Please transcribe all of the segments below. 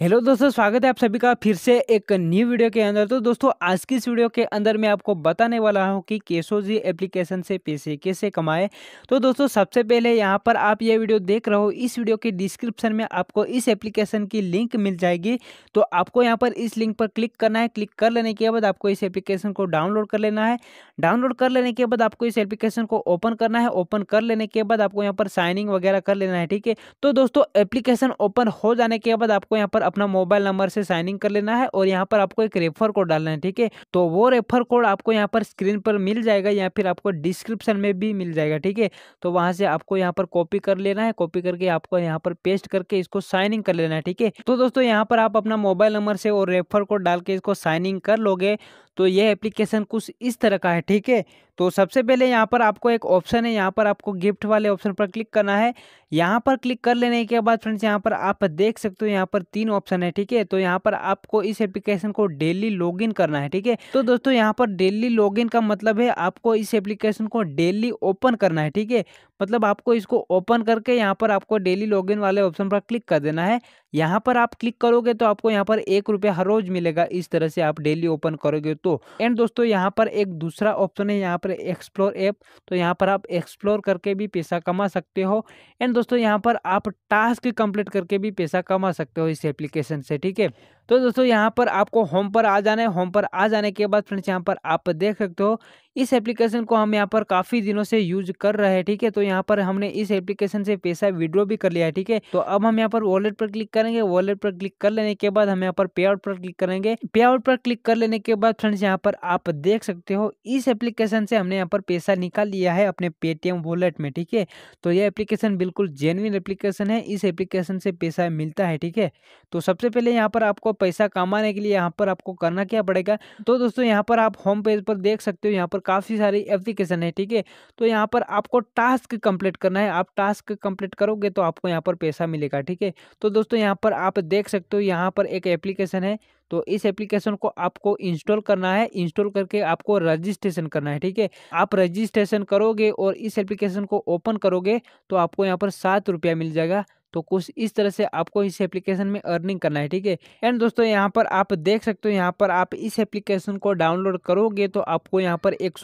hello दोस्तों स्वागत है आप सभी का फिर से एक न्यू वीडियो के अंदर तो दोस्तों आज की इस वीडियो के अंदर मैं आपको बताने वाला हूं कि जी एप्लीकेशन से पैसे कैसे कमाएं तो दोस्तों सबसे पहले यहां पर आप ये वीडियो देख रहे हो इस वीडियो के डिस्क्रिप्शन में आपको इस एप्लीकेशन की लिंक मिल जाएगी तो आपको यहाँ पर इस लिंक पर क्लिक करना है क्लिक कर लेने के बाद आपको इस एप्लीकेशन को डाउनलोड कर लेना है डाउनलोड कर लेने के बाद आपको इस एप्लीकेशन को ओपन करना है ओपन कर लेने के बाद आपको यहाँ पर साइनिंग वगैरह कर लेना है ठीक है तो दोस्तों एप्लीकेशन ओपन हो जाने के बाद आपको यहाँ पर अपना मोबाइल नंबर से साइन इन कर लेना है और यहाँ पर आपको एक रेफर कोड डालना है ठीक है तो वो रेफर कोड आपको यहाँ पर स्क्रीन पर मिल जाएगा या फिर आपको डिस्क्रिप्शन में भी मिल जाएगा ठीक है तो वहां से आपको यहाँ पर कॉपी कर लेना है कॉपी करके आपको यहाँ पर पेस्ट करके इसको साइन कर लेना है ठीक है तो दोस्तों यहाँ पर आप अपना मोबाइल नंबर से और रेफर कोड डाल के इसको साइन कर लोगे तो ये एप्लीकेशन कुछ इस तरह का है ठीक है तो सबसे पहले यहाँ पर आपको एक ऑप्शन है यहाँ पर आपको गिफ्ट वाले ऑप्शन पर क्लिक करना है यहाँ पर क्लिक कर लेने के बाद फ्रेंड्स यहाँ पर आप देख सकते हो यहाँ पर तीन ऑप्शन है ठीक है तो यहाँ पर आपको इस एप्लीकेशन को डेली लॉग करना है ठीक है तो दोस्तों यहाँ पर डेली लॉग का मतलब है आपको इस एप्लीकेशन को डेली ओपन करना है ठीक है मतलब आपको इसको ओपन करके यहाँ पर आपको डेली लॉग वाले ऑप्शन पर क्लिक कर देना है यहाँ पर आप क्लिक करोगे तो आपको यहाँ पर एक रुपया हर रोज मिलेगा इस तरह से आप डेली ओपन करोगे दोस्तों एंड दोस्तों यहाँ पर एक दूसरा ऑप्शन है यहाँ पर एक्सप्लोर ऐप तो यहाँ पर आप एक्सप्लोर करके भी पैसा कमा सकते हो एंड दोस्तों यहाँ पर आप टास्क कंप्लीट करके भी पैसा कमा सकते हो इस एप्लीकेशन से ठीक है तो दोस्तों यहाँ पर आपको होम पर आ जाना है होम पर आ जाने के बाद फ्रेंड्स यहाँ पर आप देख सकते हो इस एप्लीकेशन को हम यहाँ पर काफ़ी दिनों से यूज कर रहे हैं ठीक है तो यहाँ पर हमने इस एप्लीकेशन से पैसा विड्रॉ भी कर लिया है ठीक है तो अब हम यहाँ पर वॉलेट पर क्लिक करेंगे वॉलेट पर क्लिक कर लेने के बाद हम यहाँ पर पे आउट पर क्लिक करेंगे पे आउट पर क्लिक कर लेने के बाद फ्रेंड्स यहाँ पर आप देख सकते हो इस एप्लीकेशन से हमने यहाँ पर पैसा निकाल लिया है अपने पेटीएम वॉलेट में ठीक है तो यह एप्लीकेशन बिल्कुल जेनविन एप्लीकेशन है इस एप्लीकेशन से पैसा मिलता है ठीक है तो सबसे पहले यहाँ पर आपको पैसा कमाने के लिए यहाँ पर आपको करना क्या पड़ेगा तो दोस्तों यहाँ पर आप होम पेज पर देख सकते हो यहाँ पर काफ़ी सारी एप्लीकेशन है ठीक है तो यहाँ पर आपको टास्क कंप्लीट करना है आप टास्क कंप्लीट करोगे तो आपको यहाँ पर पैसा मिलेगा ठीक है तो दोस्तों यहाँ पर आप देख सकते हो यहाँ पर एक एप्लीकेशन है तो इस एप्लीकेशन को आपको इंस्टॉल करना है इंस्टॉल करके आपको रजिस्ट्रेशन करना है ठीक है आप रजिस्ट्रेशन करोगे और इस एप्लीकेशन को ओपन करोगे तो आपको यहाँ पर सात रुपया मिल जाएगा तो कुछ इस तरह से आपको इस एप्लीकेशन में अर्निंग करना है ठीक है एंड दोस्तों यहाँ पर आप देख सकते हो यहाँ पर आप इस एप्लीकेशन को डाउनलोड करोगे तो आपको यहाँ पर एक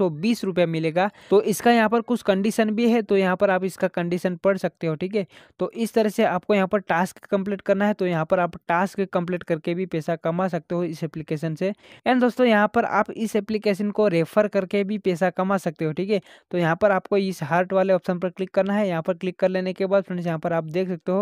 रुपया मिलेगा तो इसका यहाँ पर कुछ कंडीशन भी है तो यहाँ पर आप इसका कंडीशन पढ़ सकते हो ठीक है तो इस तरह से आपको यहाँ पर टास्क कंप्लीट करना है तो यहाँ पर आप टास्क कंप्लीट करके भी पैसा कमा सकते हो इस एप्लीकेशन से एंड दोस्तों यहाँ पर आप इस एप्लीकेशन को रेफर करके भी पैसा कमा सकते हो ठीक है तो यहाँ पर आपको इस हार्ट वाले ऑप्शन पर क्लिक करना है यहाँ पर क्लिक कर लेने के बाद फ्रेंड्स यहाँ पर आप देख सकते हो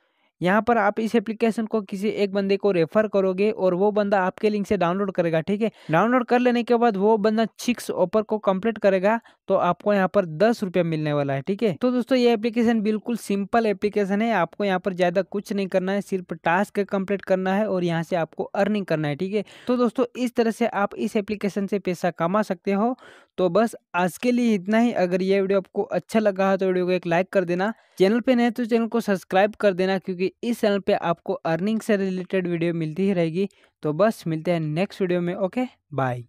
यहाँ पर आप इस एप्लीकेशन को किसी एक बंदे को रेफर करोगे और वो बंदा आपके लिंक से डाउनलोड करेगा ठीक है डाउनलोड कर लेने के बाद वो बंदा सिक्स ऑफर को कंप्लीट करेगा तो आपको यहाँ पर दस रुपया मिलने वाला है ठीक है तो दोस्तों ये एप्लीकेशन बिल्कुल सिंपल एप्लीकेशन है आपको यहाँ पर ज्यादा कुछ नहीं करना है सिर्फ टास्क कम्प्लीट करना है और यहाँ से आपको अर्निंग करना है ठीक है तो दोस्तों इस तरह से आप इस एप्लीकेशन से पैसा कमा सकते हो तो बस आज के लिए इतना ही अगर ये वीडियो आपको अच्छा लगा तो वीडियो को एक लाइक कर देना चैनल पे नहीं तो चैनल को सब्सक्राइब कर देना क्योंकि इस चैनल पे आपको अर्निंग से रिलेटेड वीडियो मिलती ही रहेगी तो बस मिलते हैं नेक्स्ट वीडियो में ओके बाय